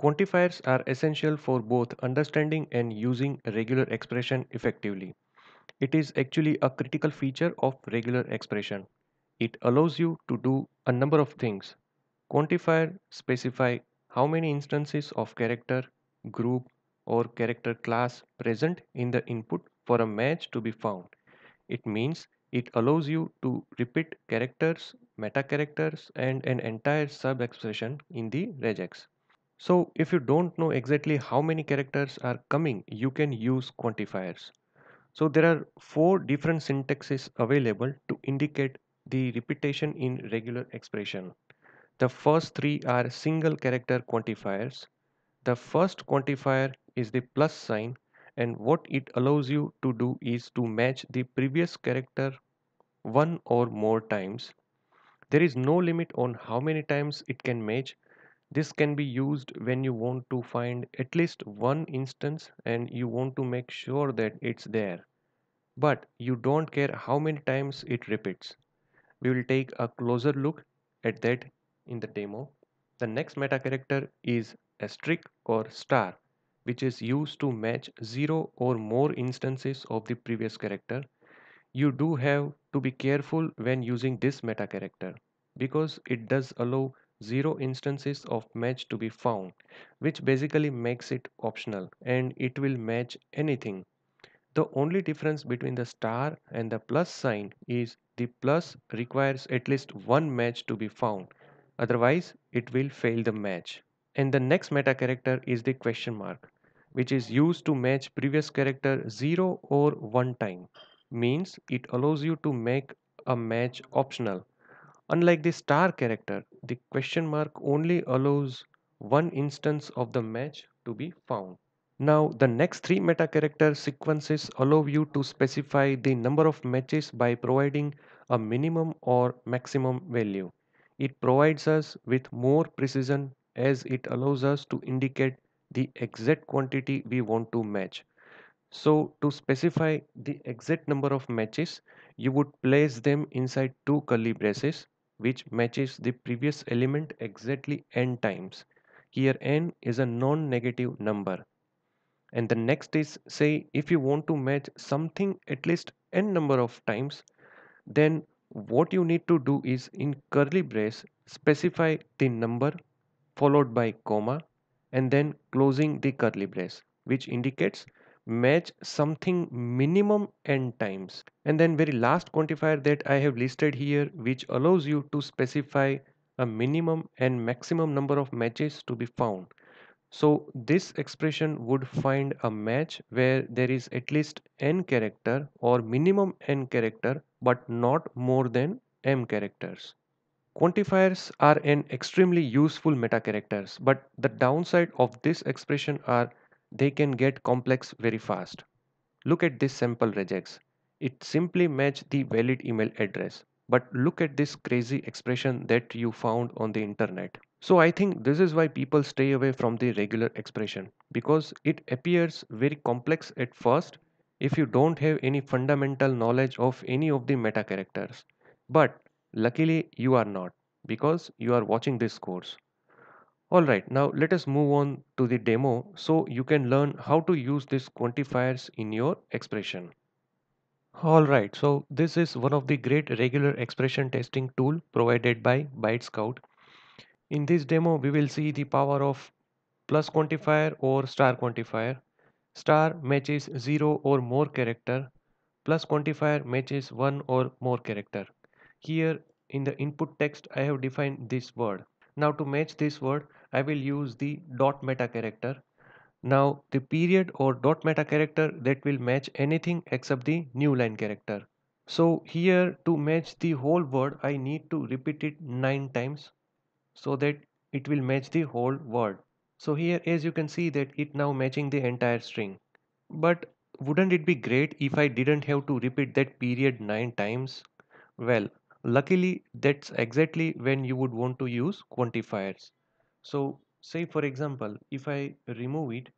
Quantifiers are essential for both understanding and using regular expression effectively. It is actually a critical feature of regular expression. It allows you to do a number of things. Quantifier specify how many instances of character, group or character class present in the input for a match to be found. It means it allows you to repeat characters, meta characters and an entire sub expression in the regex. So if you don't know exactly how many characters are coming, you can use quantifiers. So there are four different syntaxes available to indicate the repetition in regular expression. The first three are single character quantifiers. The first quantifier is the plus sign and what it allows you to do is to match the previous character one or more times. There is no limit on how many times it can match this can be used when you want to find at least one instance and you want to make sure that it's there but you don't care how many times it repeats we will take a closer look at that in the demo the next meta character is a strict or star which is used to match zero or more instances of the previous character you do have to be careful when using this meta character because it does allow zero instances of match to be found which basically makes it optional and it will match anything the only difference between the star and the plus sign is the plus requires at least one match to be found otherwise it will fail the match and the next meta character is the question mark which is used to match previous character 0 or 1 time means it allows you to make a match optional Unlike the star character, the question mark only allows one instance of the match to be found. Now the next three meta character sequences allow you to specify the number of matches by providing a minimum or maximum value. It provides us with more precision as it allows us to indicate the exact quantity we want to match. So to specify the exact number of matches, you would place them inside two curly braces which matches the previous element exactly n times. Here n is a non-negative number. And the next is say if you want to match something at least n number of times then what you need to do is in curly brace specify the number followed by comma and then closing the curly brace which indicates match something minimum n times and then very last quantifier that I have listed here which allows you to specify a minimum and maximum number of matches to be found. So this expression would find a match where there is at least n character or minimum n character but not more than m characters. Quantifiers are an extremely useful meta characters but the downside of this expression are they can get complex very fast. Look at this sample regex. It simply matches the valid email address. But look at this crazy expression that you found on the internet. So I think this is why people stay away from the regular expression because it appears very complex at first if you don't have any fundamental knowledge of any of the meta characters. But luckily you are not because you are watching this course. Alright, now let us move on to the demo so you can learn how to use these quantifiers in your expression. Alright, so this is one of the great regular expression testing tool provided by Byte Scout. In this demo, we will see the power of plus quantifier or star quantifier. Star matches 0 or more character. Plus quantifier matches 1 or more character. Here in the input text, I have defined this word now to match this word, I will use the dot meta character. Now the period or dot meta character that will match anything except the new line character. So here to match the whole word, I need to repeat it 9 times so that it will match the whole word. So here as you can see that it now matching the entire string. But wouldn't it be great if I didn't have to repeat that period 9 times? Well, luckily that's exactly when you would want to use quantifiers so say for example if I remove it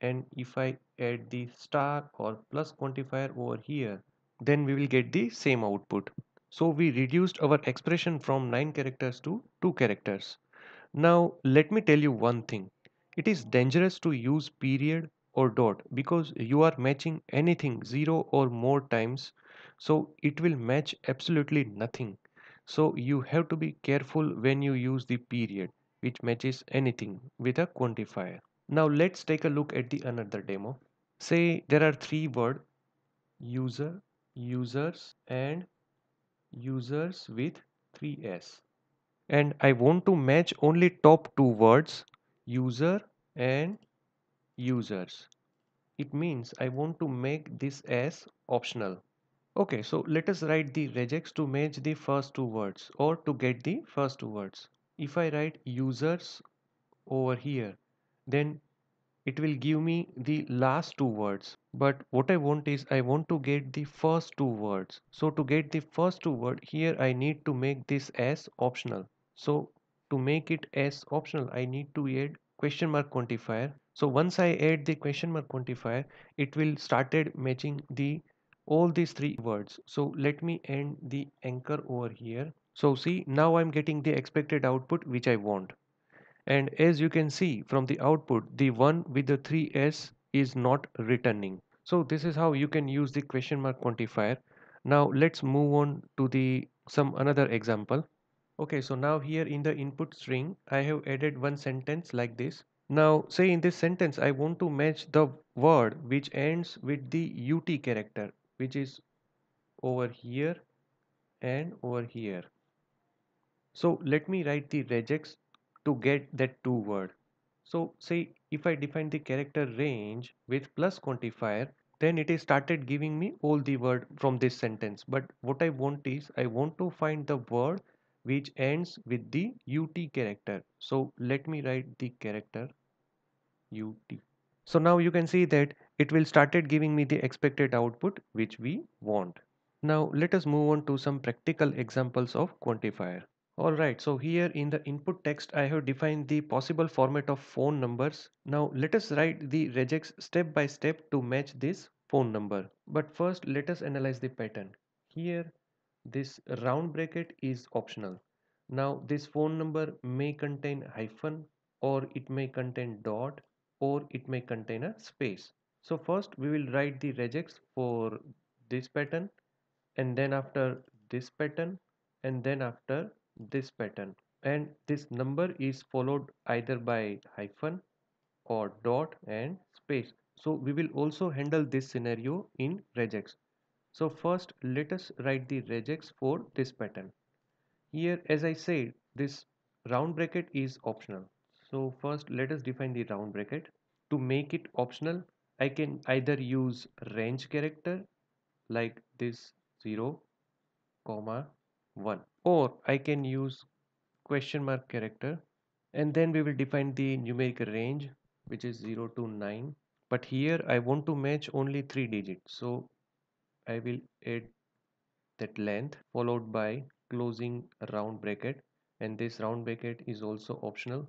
and if I add the star or plus quantifier over here then we will get the same output so we reduced our expression from 9 characters to 2 characters now let me tell you one thing it is dangerous to use period or dot because you are matching anything 0 or more times so it will match absolutely nothing so you have to be careful when you use the period which matches anything with a quantifier now let's take a look at the another demo say there are three word user users and users with 3s and I want to match only top two words user and users it means I want to make this as optional Okay, so let us write the regex to match the first two words or to get the first two words. If I write users over here, then it will give me the last two words but what I want is I want to get the first two words so to get the first two word here I need to make this as optional so to make it as optional I need to add question mark quantifier so once I add the question mark quantifier it will started matching the all these three words so let me end the anchor over here so see now I'm getting the expected output which I want and as you can see from the output the one with the 3s is not returning so this is how you can use the question mark quantifier now let's move on to the some another example okay so now here in the input string I have added one sentence like this now say in this sentence I want to match the word which ends with the ut character which is over here and over here so let me write the regex to get that two word so say if I define the character range with plus quantifier then it is started giving me all the word from this sentence but what I want is I want to find the word which ends with the ut character so let me write the character ut so now you can see that it will started giving me the expected output which we want. Now let us move on to some practical examples of quantifier. Alright, so here in the input text I have defined the possible format of phone numbers. Now let us write the regex step by step to match this phone number. But first let us analyze the pattern. Here this round bracket is optional. Now this phone number may contain hyphen or it may contain dot or it may contain a space. So first we will write the regex for this pattern and then after this pattern and then after this pattern and this number is followed either by hyphen or dot and space. So we will also handle this scenario in regex. So first let us write the regex for this pattern. Here as I said this round bracket is optional so first let us define the round bracket to make it optional I can either use range character like this 0 comma 1 or I can use question mark character and then we will define the numeric range which is 0 to 9 but here I want to match only three digits so I will add that length followed by closing round bracket and this round bracket is also optional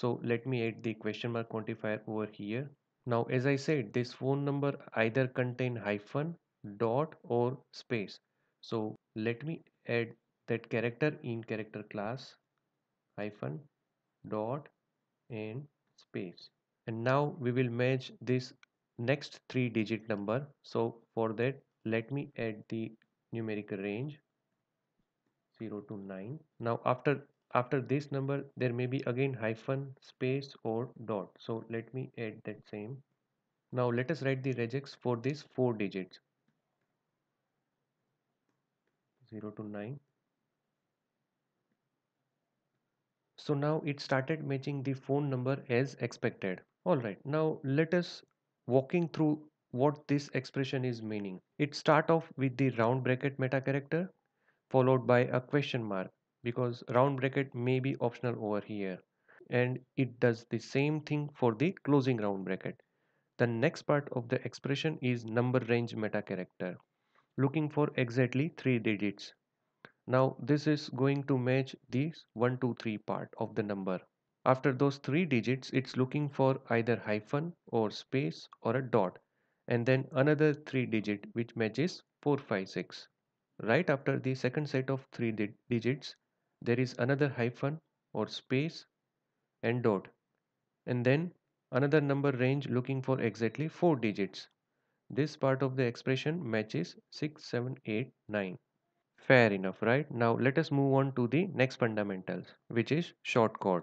so let me add the question mark quantifier over here now as i said this phone number either contain hyphen dot or space so let me add that character in character class hyphen dot and space and now we will match this next three digit number so for that let me add the numeric range 0 to 9 now after after this number there may be again hyphen space or dot so let me add that same now let us write the regex for these four digits 0 to 9 so now it started matching the phone number as expected all right now let us walking through what this expression is meaning it start off with the round bracket meta character followed by a question mark because round bracket may be optional over here and it does the same thing for the closing round bracket the next part of the expression is number range meta character looking for exactly three digits now this is going to match this 1 2 3 part of the number after those three digits it's looking for either hyphen or space or a dot and then another three digit which matches 456 right after the second set of three digits there is another hyphen or space and dot and then another number range looking for exactly 4 digits. This part of the expression matches 6, 7, 8, 9. Fair enough, right? Now let us move on to the next fundamentals which is short code.